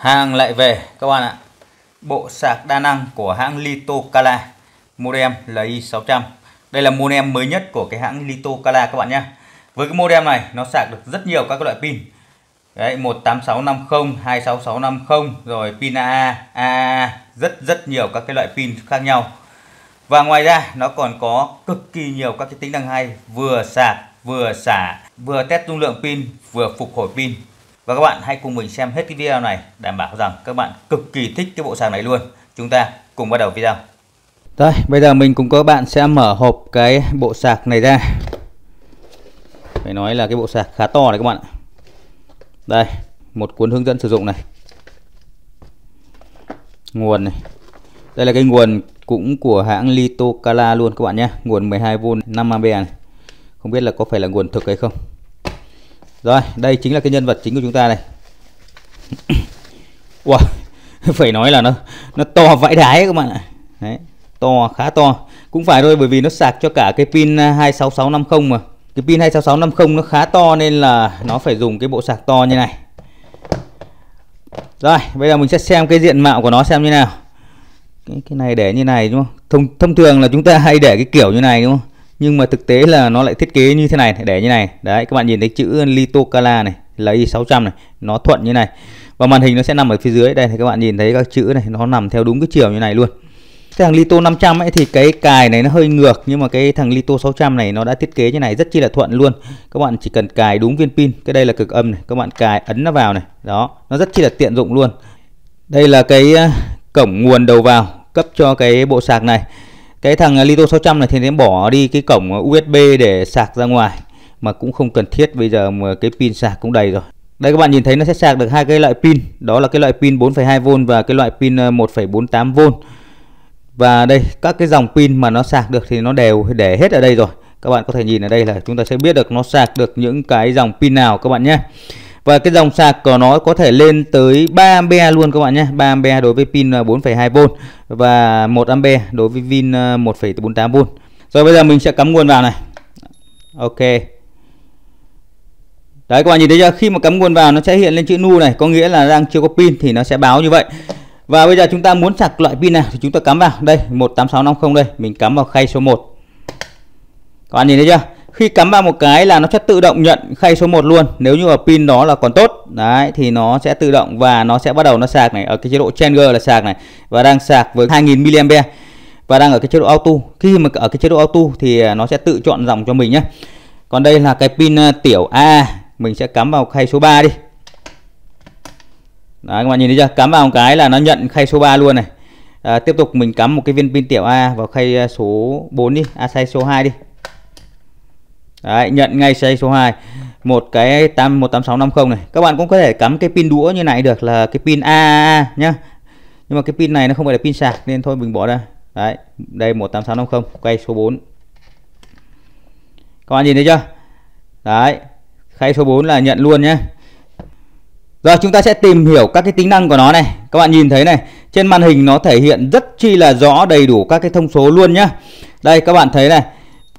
hàng lại về các bạn ạ bộ sạc đa năng của hãng Lito Kala modem là 600 đây là modem mới nhất của cái hãng Lito Kala các bạn nhé với cái modem này nó sạc được rất nhiều các loại pin Đấy, 18650, 26650 rồi pin AA, AA rất rất nhiều các cái loại pin khác nhau. Và ngoài ra nó còn có cực kỳ nhiều các cái tính năng hay vừa sạc, vừa xả, vừa test dung lượng pin, vừa phục hồi pin và các bạn hãy cùng mình xem hết cái video này đảm bảo rằng các bạn cực kỳ thích cái bộ sạc này luôn chúng ta cùng bắt đầu video đây bây giờ mình cùng các bạn sẽ mở hộp cái bộ sạc này ra phải nói là cái bộ sạc khá to này các bạn ạ đây một cuốn hướng dẫn sử dụng này nguồn này đây là cái nguồn cũng của hãng Litocala luôn các bạn nhé nguồn 12V 5A này không biết là có phải là nguồn thực hay không rồi đây chính là cái nhân vật chính của chúng ta này wow phải nói là nó nó to vãi đái các bạn ạ đấy to khá to cũng phải thôi bởi vì nó sạc cho cả cái pin 26650 à, mà cái pin 26650 nó khá to nên là nó phải dùng cái bộ sạc to như này rồi bây giờ mình sẽ xem cái diện mạo của nó xem như nào cái, cái này để như này đúng không thông, thông thường là chúng ta hay để cái kiểu như này đúng không nhưng mà thực tế là nó lại thiết kế như thế này để như này đấy các bạn nhìn thấy chữ litocala này là Y 600 này nó thuận như này và màn hình nó sẽ nằm ở phía dưới đây thì các bạn nhìn thấy các chữ này nó nằm theo đúng cái chiều như này luôn cái thằng Lito 500 ấy thì cái cài này nó hơi ngược nhưng mà cái thằng Lito 600 này nó đã thiết kế như này rất chi là thuận luôn. Các bạn chỉ cần cài đúng viên pin, cái đây là cực âm này, các bạn cài ấn nó vào này, đó, nó rất chi là tiện dụng luôn. Đây là cái ờ, cổng nguồn đầu vào cấp cho cái bộ sạc này cái thằng à, Lito 600 này thì nó bỏ đi cái cổng à, USB để sạc ra ngoài mà cũng không cần thiết bây giờ mà cái pin sạc cũng đầy rồi đây các bạn nhìn thấy nó sẽ sạc được hai cái loại pin đó là cái loại pin 4,2V và cái loại pin 1,48V à, và đây các cái dòng pin mà nó sạc được thì nó đều để hết ở đây rồi các bạn có thể nhìn ở đây là chúng ta sẽ biết được nó sạc được những cái dòng pin nào các bạn nhé và cái dòng sạc của nó có thể lên tới 3 ampe luôn các bạn nhé 3 ampe đối với pin 4,2V à, Và 1 ampe đối với pin 1,48V à, Rồi bây giờ mình sẽ cắm nguồn vào này Ok Đấy các bạn nhìn thấy chưa Khi mà cắm nguồn vào nó sẽ hiện lên chữ nu này Có nghĩa là đang chưa có pin thì nó sẽ báo như vậy Và bây giờ chúng ta muốn sạc loại pin nào Thì chúng ta cắm vào Đây 18650 đây Mình cắm vào khay số 1 Các bạn nhìn thấy chưa khi cắm vào một cái là nó sẽ tự động nhận khay số 1 luôn nếu như ở pin nó là còn tốt đấy thì nó sẽ tự động và nó sẽ bắt đầu nó sạc này ở cái chế độ changer là sạc này và đang sạc với 2000 mAh và đang ở cái chế độ auto khi mà ở cái chế độ auto thì à, nó sẽ tự chọn dòng cho mình nhé còn đây là cái pin à, tiểu A mình sẽ cắm vào khay số 3 đi Đấy, các bạn nhìn thấy chưa cắm vào một cái là nó nhận khay số 3 luôn này à, tiếp tục mình cắm một cái viên pin tiểu A vào khay à, số 4 đi à, khay số 2 đi Đấy, nhận ngay xe số 2 một cái tam 18650 này các bạn cũng có thể cắm cái pin đũa như này được là cái pin AAA nhá nhưng mà cái pin này nó không phải là pin sạc nên thôi mình bỏ ra đấy đây 18650 cây số 4 các bạn nhìn thấy chưa đấy khay số 4 là nhận luôn nhé rồi chúng ta sẽ tìm hiểu các cái tính năng của nó này các bạn nhìn thấy này trên màn hình nó thể hiện rất chi là rõ đầy đủ các cái thông số luôn nhá đây các bạn thấy này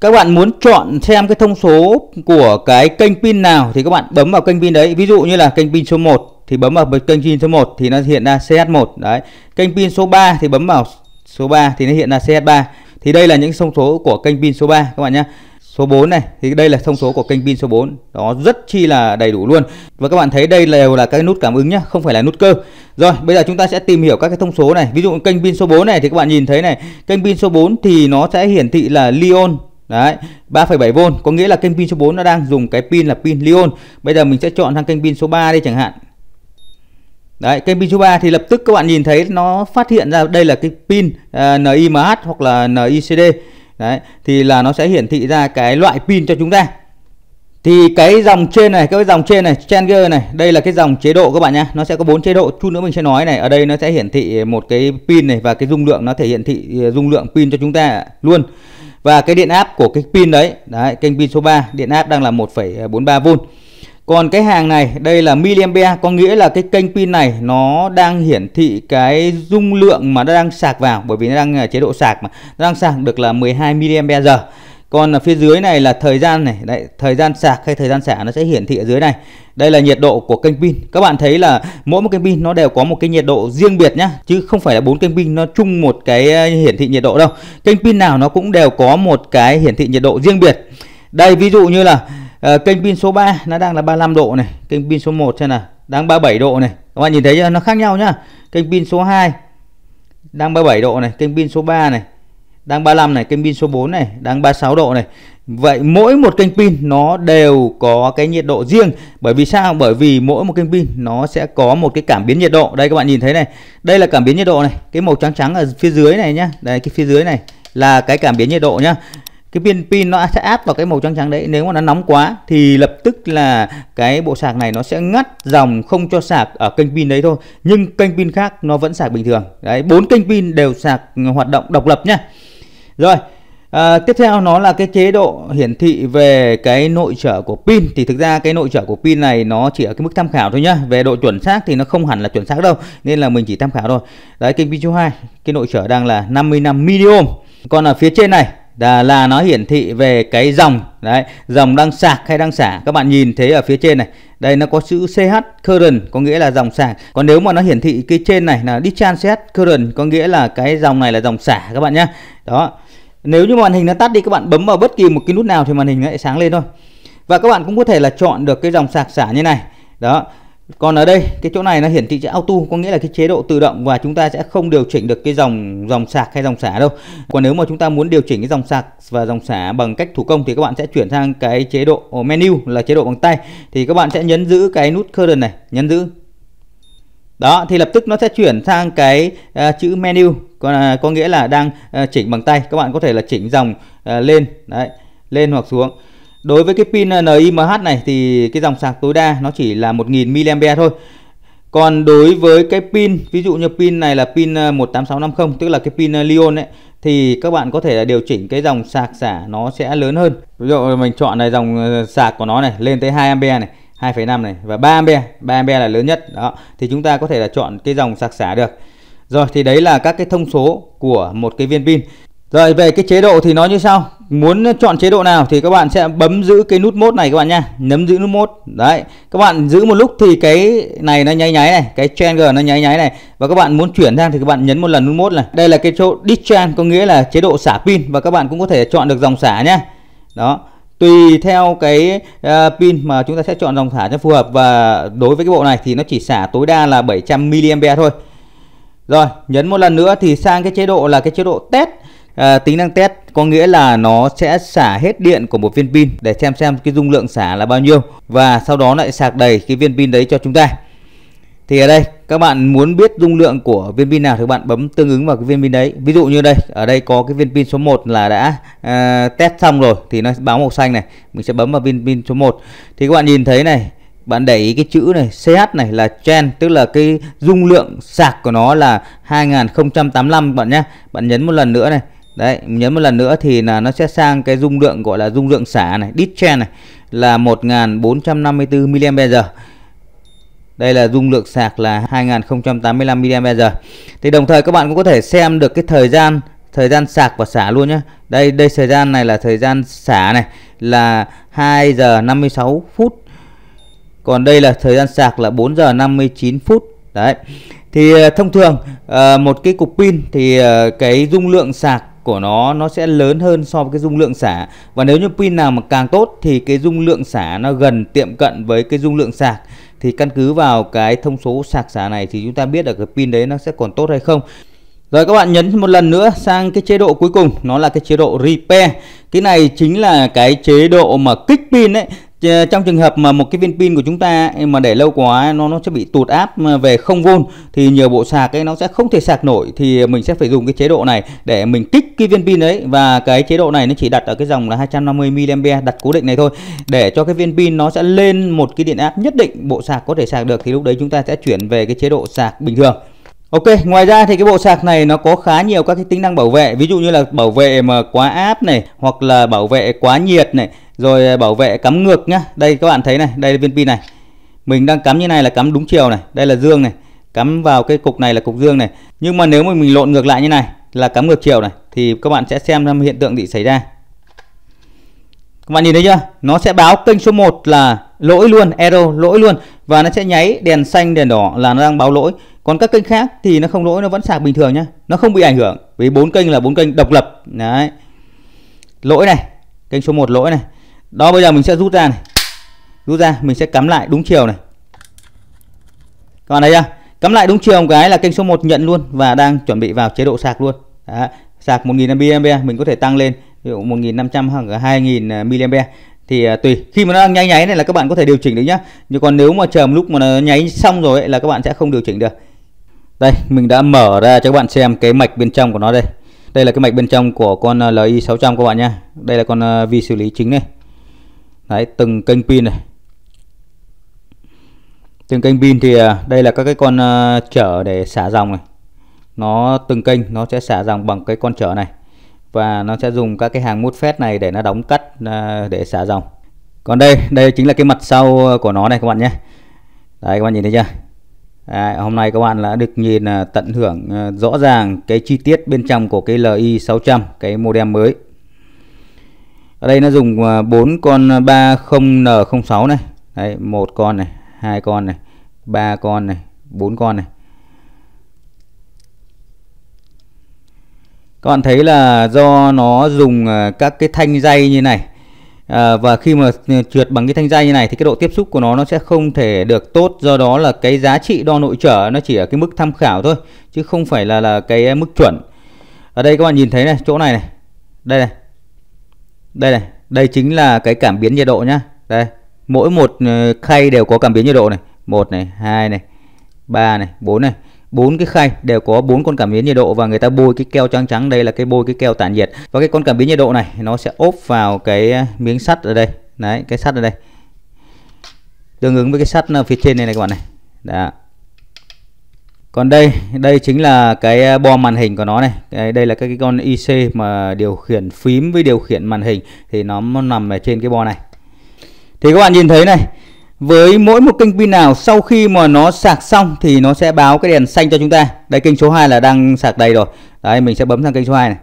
các bạn muốn chọn xem cái thông số của cái kênh pin nào thì các bạn bấm vào kênh pin đấy ví dụ như là kênh pin số 1 thì bấm vào kênh pin số 1 thì nó hiện ra CH1 đấy kênh pin số 3 thì bấm vào số 3 thì nó hiện ra CH3 thì đây là những thông số của kênh pin số 3 các bạn nhé số 4 này thì đây là thông số của kênh pin số 4 đó rất chi là đầy đủ luôn và các bạn thấy đây đều là các nút cảm ứng nhá không phải là nút cơ rồi bây giờ chúng ta sẽ tìm hiểu các cái thông số này ví dụ kênh pin số 4 này thì các bạn nhìn thấy này kênh pin số 4 thì nó sẽ hiển thị là Lion Đấy, 3,7V có nghĩa là kênh pin số 4 nó đang dùng cái pin là pin Lion. Bây giờ mình sẽ chọn sang kênh pin số 3 đi chẳng hạn. Đấy, kênh pin số 3 thì lập tức các bạn nhìn thấy nó phát hiện ra đây là cái pin uh, à, NIMH hoặc là NICD. Đấy, thì là nó sẽ hiển thị ra cái loại pin cho chúng ta. Thì cái dòng trên này, cái dòng trên này, Changer này, đây là cái dòng chế độ các bạn nhá. Nó sẽ có bốn chế độ, chút nữa mình sẽ nói này. Ở đây nó sẽ hiển thị một cái pin này và cái dung lượng nó thể hiện thị à, dung lượng pin cho chúng ta luôn và cái điện áp của cái pin đấy đấy kênh pin số 3 điện áp đang là 1,43V còn cái hàng này đây là miliampere có nghĩa là cái kênh pin này nó đang hiển thị cái dung lượng mà nó đang sạc vào bởi vì nó đang à, chế độ sạc mà nó đang sạc được là 12 mAh còn ở phía dưới này là thời gian này đấy thời gian sạc hay thời gian xả nó sẽ hiển thị ở dưới này đây là nhiệt độ của kênh pin các bạn thấy là mỗi một kênh pin nó đều có một cái nhiệt độ riêng biệt nhá chứ không phải là bốn kênh pin nó chung một cái ờ, hiển thị nhiệt độ đâu kênh pin nào nó cũng đều có một cái hiển thị nhiệt độ riêng biệt đây ví dụ như là uh, kênh pin số 3 nó đang là 35 độ này kênh pin số 1 xem nào, đang 37 độ này các bạn nhìn thấy nó khác nhau nhá kênh pin số 2 đang 37 độ này kênh pin số 3 này đang 35 này kênh pin số 4 này đang 36 độ này vậy mỗi một kênh pin nó đều có cái nhiệt độ riêng bởi vì sao bởi vì mỗi một kênh pin nó sẽ có một cái cảm biến nhiệt độ đây các bạn nhìn thấy này đây là cảm biến nhiệt độ này cái màu trắng trắng ở phía dưới này nhá đây cái phía dưới này là cái cảm biến nhiệt độ nhá cái pin pin nó sẽ áp vào cái màu trắng trắng đấy nếu mà nó nóng quá thì lập tức là cái bộ sạc này nó sẽ ngắt dòng không cho sạc ở kênh pin đấy thôi nhưng kênh pin khác nó vẫn sạc bình thường đấy bốn kênh pin đều sạc hoạt động độc lập nhá rồi à, tiếp theo nó là cái chế độ hiển thị về cái nội trở của pin thì thực ra cái nội trở của pin này nó chỉ ở cái mức tham khảo thôi nhá về độ chuẩn xác thì nó không hẳn là chuẩn xác đâu nên là mình chỉ tham khảo thôi đấy kênh pin số 2 cái nội trở đang là 55 mini ohm còn ở phía trên này là, là nó hiển thị về cái dòng đấy dòng đang sạc hay đang xả các bạn nhìn thấy ở phía trên này đây nó có chữ CH current có nghĩa là dòng sạc còn nếu mà nó hiển thị cái trên này là discharge current có nghĩa là cái dòng này là dòng xả các bạn nhé đó nếu như màn hình nó tắt đi các bạn bấm vào bất kỳ một cái nút nào thì màn hình nó sẽ sáng lên thôi và các bạn cũng có thể là chọn được cái dòng sạc xả như này đó còn ở đây cái chỗ này nó hiển thị chữ auto có nghĩa là cái chế độ tự động và chúng ta sẽ không điều chỉnh được cái dòng dòng sạc hay dòng xả đâu. Còn nếu mà chúng ta muốn điều chỉnh cái dòng sạc và dòng xả bằng cách thủ công thì các bạn sẽ chuyển sang cái chế độ menu là chế độ bằng tay thì các bạn sẽ nhấn giữ cái nút current này, nhấn giữ đó thì lập tức nó sẽ chuyển sang cái uh, chữ menu có, uh, có nghĩa là đang uh, chỉnh bằng tay các bạn có thể là chỉnh dòng uh, lên đấy lên hoặc xuống đối với cái pin NIMH này thì cái dòng sạc tối đa nó chỉ là 1000 mAh thôi còn đối với cái pin ví dụ như pin này là pin 18650 tức là cái pin Lion ấy thì các bạn có thể là điều chỉnh cái dòng sạc xả nó sẽ lớn hơn ví dụ mình chọn này dòng sạc của nó này lên tới 2 A này 2,5 này và 3 ampe 3 ampe là lớn nhất đó thì chúng ta có thể là chọn cái dòng sạc xả được rồi thì đấy là các cái thông số của một cái viên pin rồi về cái chế độ thì nó như sau Muốn chọn chế độ nào thì các bạn sẽ bấm giữ cái nút mốt này các bạn nha Nhấm giữ nút mốt Đấy Các bạn giữ một lúc thì cái này nó nháy nháy này Cái changer nó nháy nháy này Và các bạn muốn chuyển sang thì các bạn nhấn một lần nút mốt này Đây là cái chỗ discharge có nghĩa là chế độ xả pin Và các bạn cũng có thể chọn được dòng xả nhá Đó tùy theo cái uh, pin mà chúng ta sẽ chọn dòng xả cho phù hợp và đối với cái bộ này thì nó chỉ xả tối đa là 700 mAh thôi rồi nhấn một lần nữa thì sang cái chế độ là cái chế độ test à, tính năng test có nghĩa là nó sẽ xả hết điện của một viên pin để xem xem cái dung lượng xả là bao nhiêu và sau đó lại sạc đầy cái viên pin đấy cho chúng ta thì ở đây các bạn muốn biết dung lượng của viên pin nào thì các bạn bấm tương ứng vào cái viên pin đấy ví dụ như đây ở đây có cái viên pin số 1 là đã uh, test xong rồi thì nó báo màu xanh này mình sẽ bấm vào viên pin số 1 thì các bạn nhìn thấy này bạn để ý cái chữ này CH này là chen tức là cái dung lượng sạc của nó là 2085 bạn nhé bạn nhấn một lần nữa này đấy nhấn một lần nữa thì là nó sẽ sang cái dung lượng gọi là dung lượng xả này dit chen này là 1454 mAh đây là dung lượng sạc là 2085 mAh thì đồng thời các bạn cũng có thể xem được cái thời gian thời gian sạc và xả luôn nhé đây đây thời gian này là thời gian xả này là 2 giờ 56 phút còn đây là thời gian sạc là 4 giờ 59 phút đấy thì ờ, thông thường ờ, một cái cục pin thì ờ, cái dung lượng sạc của nó nó sẽ lớn hơn so với cái dung lượng xả và nếu như pin nào mà càng tốt thì cái dung lượng xả nó gần tiệm cận với cái dung lượng sạc thì căn cứ vào cái thông số sạc xả này thì chúng ta biết là cái pin đấy nó sẽ còn tốt hay không rồi các bạn nhấn một lần nữa sang cái chế độ cuối cùng nó là cái chế độ repair cái này chính là cái chế độ mà kích pin đấy Ờ, trong trường hợp mà một cái viên pin của chúng ta ừ, mà để lâu quá nó nó sẽ bị tụt áp ừ, về 0V thì nhiều bộ sạc ấy nó sẽ không thể sạc nổi thì mình sẽ phải dùng cái chế độ này để mình kích cái viên pin đấy và cái chế độ này nó chỉ đặt ở cái dòng là 250 mAh đặt cố định này thôi để cho cái viên pin nó sẽ lên một cái điện áp nhất định bộ sạc có thể sạc được thì lúc đấy chúng ta sẽ chuyển về cái chế độ sạc bình thường Ok, ngoài ra thì cái bộ sạc này nó có khá nhiều các cái tính năng bảo vệ Ví dụ như là bảo vệ mà quá áp này Hoặc là bảo vệ quá nhiệt này rồi à, bảo vệ cắm ngược nhá đây các bạn thấy này đây là viên pin này mình đang cắm như này là cắm đúng chiều này đây là dương này cắm vào cái cục này là cục dương này nhưng mà nếu mà mình lộn ngược lại như này là cắm ngược chiều này thì các bạn sẽ xem hiện tượng gì xảy ra các bạn nhìn thấy chưa nó sẽ báo kênh số 1 là lỗi luôn error lỗi luôn và nó sẽ nháy đèn xanh đèn đỏ là nó đang báo lỗi còn các kênh khác thì nó không lỗi nó vẫn sạc bình thường nhá nó không bị ảnh hưởng vì bốn kênh là bốn kênh độc lập đấy lỗi này kênh số 1 lỗi này đó bây giờ mình sẽ rút ra này rút ra mình sẽ cắm lại đúng chiều này các bạn thấy chưa cắm lại đúng chiều một cái là kênh số 1 nhận luôn và đang chuẩn bị vào chế độ sạc luôn Đó. sạc 1000 mAh mình có thể tăng lên ví dụ 1500 hoặc là 2000 mAh thì à, tùy khi mà nó đang nháy nháy này là các bạn có thể điều chỉnh được nhá nhưng còn nếu mà chờ một lúc mà nó nháy xong rồi ấy, là các bạn sẽ không điều chỉnh được đây mình đã mở ra cho các bạn xem cái mạch bên trong của nó đây đây là cái mạch bên trong của con à, LI 600 các bạn nha đây là con à, vi xử lý chính này đấy từng kênh pin này từng kênh pin thì à, đây là các cái con à, chở để xả dòng này nó từng kênh nó sẽ xả dòng bằng cái con chở này và nó sẽ dùng các cái hàng mút phét này để nó đóng cắt à, để xả dòng còn đây đây chính là cái mặt sau của nó này các bạn nhé đấy các bạn nhìn thấy chưa À, hôm nay các bạn đã được nhìn tận hưởng rõ ràng cái chi tiết bên trong của cái LI600 cái modem mới ở đây nó dùng à, bốn con 30N06 à, này đấy một con này hai con này ba con này bốn con này các bạn thấy là do nó dùng à, các cái thanh dây như này à, và khi mà trượt bằng cái thanh dây như này thì cái độ tiếp xúc của nó nó sẽ không thể được tốt do đó là cái giá trị đo nội trở nó chỉ ở cái mức tham khảo thôi chứ không phải là là cái mức chuẩn ở đây các bạn nhìn thấy này chỗ này này đây này đây này đây chính là cái cảm biến nhiệt độ nhá đây mỗi một ờ, khay đều có cảm biến nhiệt độ này một này hai này ba này bốn này bốn cái khay đều có bốn con cảm biến nhiệt độ và người ta bôi cái keo trắng trắng đây là cái bôi cái keo tản nhiệt và cái con cảm biến nhiệt độ này nó sẽ ốp vào cái ờ, miếng sắt ở đây đấy cái sắt ở đây tương ứng với cái sắt ờ, phía trên này này các bạn này đó còn đây đây chính là cái à, bo màn hình của nó này đây, đây là các cái con IC mà điều khiển phím với điều khiển màn hình thì nó nằm ở trên cái bo này thì các bạn nhìn thấy này với mỗi một kênh pin nào sau khi mà nó sạc xong thì nó sẽ báo cái đèn xanh cho chúng ta đây kênh số 2 là đang sạc đầy rồi đấy mình sẽ bấm sang kênh số 2 này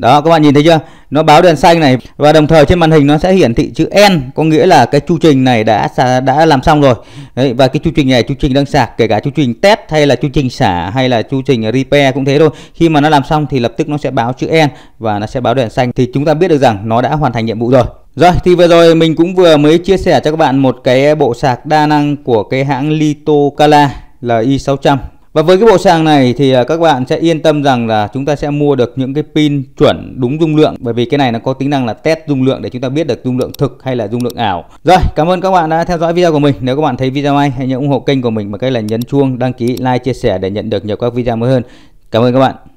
đó các bạn nhìn thấy chưa? Nó báo đèn xanh này và đồng thời trên màn hình nó sẽ hiển thị chữ N có nghĩa là cái chu trình này đã đã làm xong rồi. Đấy, và cái chu trình này chu trình đang sạc kể cả chu trình test hay là chu trình xả hay là chu trình repair cũng thế thôi. Khi mà nó làm xong thì lập tức nó sẽ báo chữ N và nó sẽ báo đèn xanh thì chúng ta biết được rằng nó đã hoàn thành nhiệm vụ rồi. Rồi thì vừa rồi mình cũng vừa mới chia sẻ cho các bạn một cái bộ sạc đa năng của cái hãng Litokala LI600 và với cái bộ sàng này thì à, các bạn sẽ yên tâm rằng là chúng ta sẽ mua được những cái pin chuẩn đúng dung lượng bởi vì cái này nó có tính năng là test dung lượng để chúng ta biết được dung lượng thực hay là dung lượng ảo. Rồi, cảm ơn các bạn đã theo dõi video của mình. Nếu các bạn thấy video hay hãy nhớ ủng hộ kênh của mình bằng cách là nhấn chuông, đăng ký, like, chia sẻ để nhận được nhiều các video mới hơn. Cảm ơn các bạn.